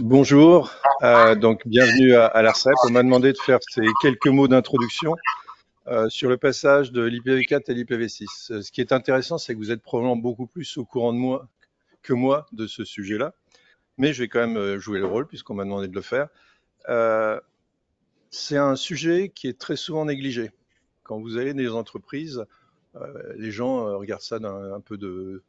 Bonjour, euh, donc bienvenue à, l'ARCEP. On m'a demandé de faire ces quelques mots d'introduction euh, sur le passage de l'IPv4 à l'IPv6. Euh, ce qui est intéressant, c'est que vous êtes probablement beaucoup plus au courant de moi que moi de ce sujet-là, mais je vais quand même euh, jouer le rôle puisqu'on m'a demandé de le faire. Euh, c'est un sujet qui est très souvent négligé. Quand vous allez dans les entreprises, les gens regardent ça d'un peu de,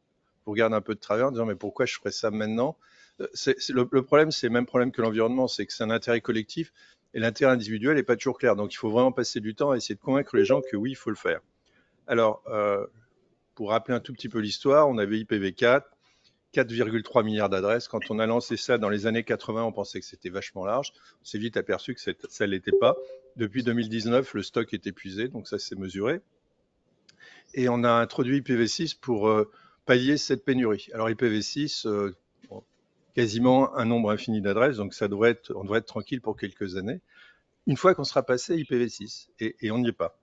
vous regarde un peu de travers en disant mais pourquoi je ferais ça maintenant euh, le, problème, c'est le même problème que l'environnement, c'est que c'est un intérêt collectif et l'intérêt individuel n'est pas toujours clair. Donc il faut vraiment passer du temps à essayer de convaincre les gens que oui, il faut le faire. Alors, euh, pour rappeler un tout petit peu l'histoire, on avait IPv4, 4,3 milliards d'adresses. Quand on a lancé ça dans les années 80, on pensait que c'était vachement large. On s'est vite aperçu que ça ne l'était pas. Depuis 2019, le stock est épuisé, donc ça s'est mesuré. Et on a introduit IPv6 pour euh, pallier cette pénurie. Alors IPv6, euh, quasiment un nombre infini d'adresses, donc ça devrait être, on devrait être tranquille pour quelques années. Une fois qu'on sera passé IPv6, et, et on n'y est pas.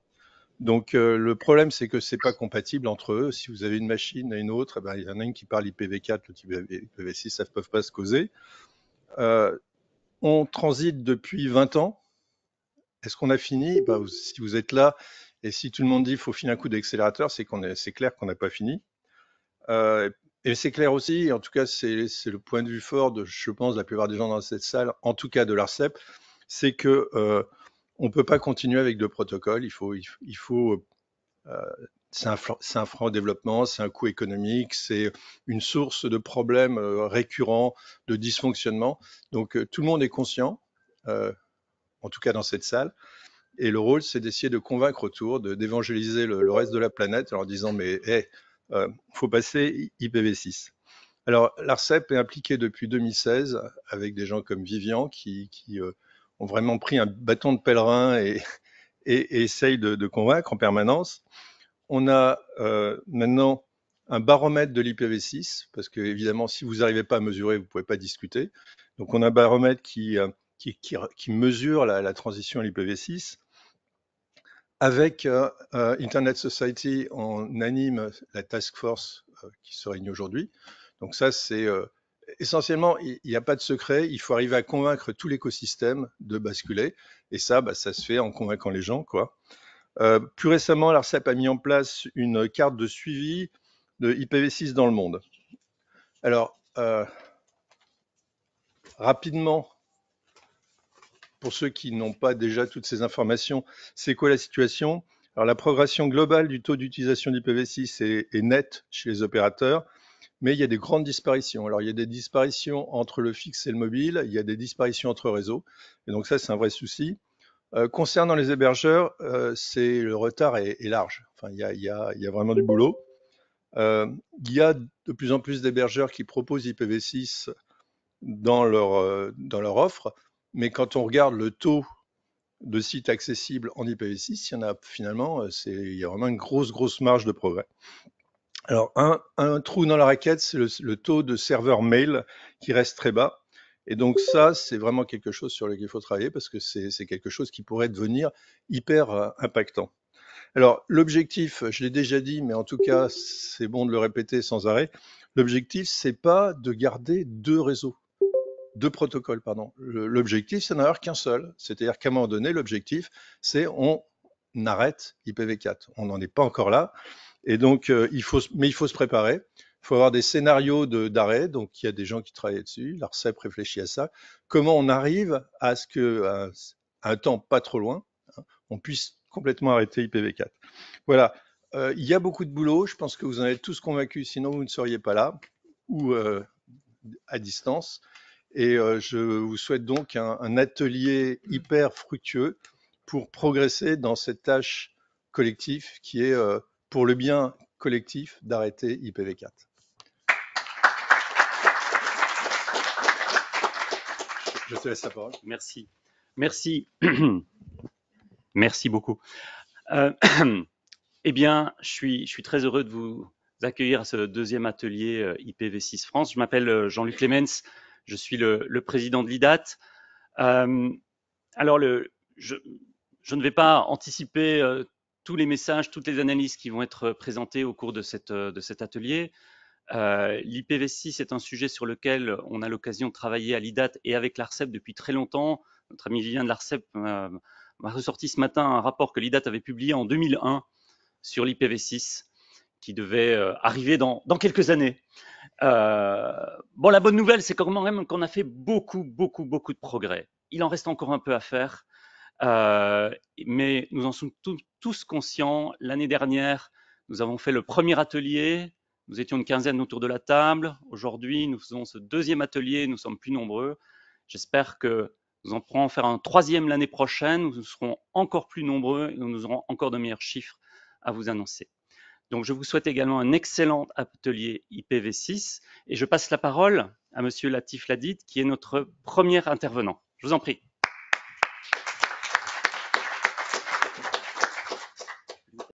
Donc euh, le problème, c'est que c'est pas compatible entre eux. Si vous avez une machine et une autre, eh ben, il y en a une qui parle IPv4, l'autre IPv6, ça ne peuvent pas se causer. Euh, on transite depuis 20 ans. Est-ce qu'on a fini bah, Si vous êtes là et si tout le monde dit qu'il faut filer un coup d'accélérateur, c'est qu'on est, c'est clair qu'on n'a pas fini. Euh, et c'est clair aussi, en tout cas, c'est le point de vue fort de, je pense, la plupart des gens dans cette salle, en tout cas de l'ARCEP, c'est que euh, on ne peut pas continuer avec deux protocoles. Il faut, il, faut c'est un, franc développement, c'est un coût économique, c'est une source de problèmes euh, récurrents, de dysfonctionnement. Donc tout le monde est conscient, en tout cas dans cette salle. Et le rôle, c'est d'essayer de convaincre autour, d'évangéliser le, reste de la planète en leur disant mais hé, il euh, faut passer IPv6. Alors, l'ARCEP est impliqué depuis 2016 avec des gens comme Vivian qui, euh, ont vraiment pris un bâton de pèlerin et, essayent de, convaincre en permanence. On a euh, maintenant un baromètre de l'IPv6 parce que, évidemment, si vous n'arrivez pas à mesurer, vous ne pouvez pas discuter. Donc, on a un baromètre qui, mesure la, la, transition à l'IPv6. Avec euh, euh, Internet Society, on anime la task force euh, qui se réunit aujourd'hui. Donc ça, c'est essentiellement, il n'y a pas de secret. Il faut arriver à convaincre tout l'écosystème de basculer. Et ça, bah, ça se fait en convainquant les gens. Quoi. plus récemment, l'ARCEP a mis en place une carte de suivi de IPv6 dans le monde. Alors, rapidement, pour ceux qui n'ont pas déjà toutes ces informations, c'est quoi la situation Alors la progression globale du taux d'utilisation dipv 6 est, nette chez les opérateurs, mais il y a des grandes disparitions. Alors il y a des disparitions entre le fixe et le mobile, il y a des disparitions entre réseaux, et donc ça c'est un vrai souci. Euh, concernant les hébergeurs, euh, c'est le retard est, large. Enfin, il y, y, a, vraiment du boulot. Euh, il y a de plus en plus d'hébergeurs qui proposent IPv6 dans leur, dans leur offre. Mais quand on regarde le taux de sites accessibles en IPv6, il y en a finalement, euh, il y a vraiment une grosse, grosse marge de progrès. Alors, un, trou dans la raquette, c'est le, taux de serveurs mail qui reste très bas. Et donc ça, c'est vraiment quelque chose sur lequel il faut travailler parce que c'est quelque chose qui pourrait devenir hyper euh, impactant. Alors, l'objectif, je l'ai déjà dit, mais en tout cas, c'est bon de le répéter sans arrêt. L'objectif, c'est pas de garder deux réseaux deux protocoles, pardon. L'objectif, c'est d'en qu'un seul. C'est-à-dire qu'à un moment donné, l'objectif, c'est on arrête IPv4. On n'en est pas encore là. Et donc, euh, il faut, mais il faut se préparer. Il faut avoir des scénarios d'arrêt. donc, il y a des gens qui travaillent dessus. L'ARCEP réfléchit à ça. Comment on arrive à ce que, un temps pas trop loin, hein, on puisse complètement arrêter IPv4. Voilà. Euh, il y a beaucoup de boulot. Je pense que vous en êtes tous convaincus. Sinon, vous ne seriez pas là ou euh, à distance. Et euh, je vous souhaite donc un, atelier hyper fructueux pour progresser dans cette tâche collective qui est euh, pour le bien collectif d'arrêter IPv4. Je te laisse la parole. Merci. Merci. Merci beaucoup. Euh, eh bien, je suis, très heureux de vous accueillir à ce deuxième atelier IPv6 France. Je m'appelle Jean-Luc Clemens. Je suis le, président de l'IDAT. Euh, alors, je, ne vais pas anticiper euh, tous les messages, toutes les analyses qui vont être présentées au cours de, euh, cet atelier. L'IPv6 est un sujet sur lequel on a l'occasion de travailler à l'IDAT et avec l'ARCEP depuis très longtemps. Notre ami Julien de l'ARCEP m'a ressorti ce matin un rapport que l'IDAT avait publié en 2001 sur l'IPv6 qui devait euh, arriver dans, quelques années. Euh, bon, la bonne nouvelle, c'est quand même qu'on a fait beaucoup, beaucoup, beaucoup de progrès. Il en reste encore un peu à faire, euh, mais nous en sommes tous, tous conscients. L'année dernière, nous avons fait le premier atelier. Nous étions une quinzaine autour de la table. Aujourd'hui, nous faisons ce deuxième atelier. Nous sommes plus nombreux. J'espère que nous en pourrons faire un troisième l'année prochaine. Nous serons encore plus nombreux et nous aurons encore de meilleurs chiffres à vous annoncer. Donc, je vous souhaite également un excellent atelier IPv6 et je passe la parole à Monsieur Latif Ladid, qui est notre premier intervenant. Je vous en prie.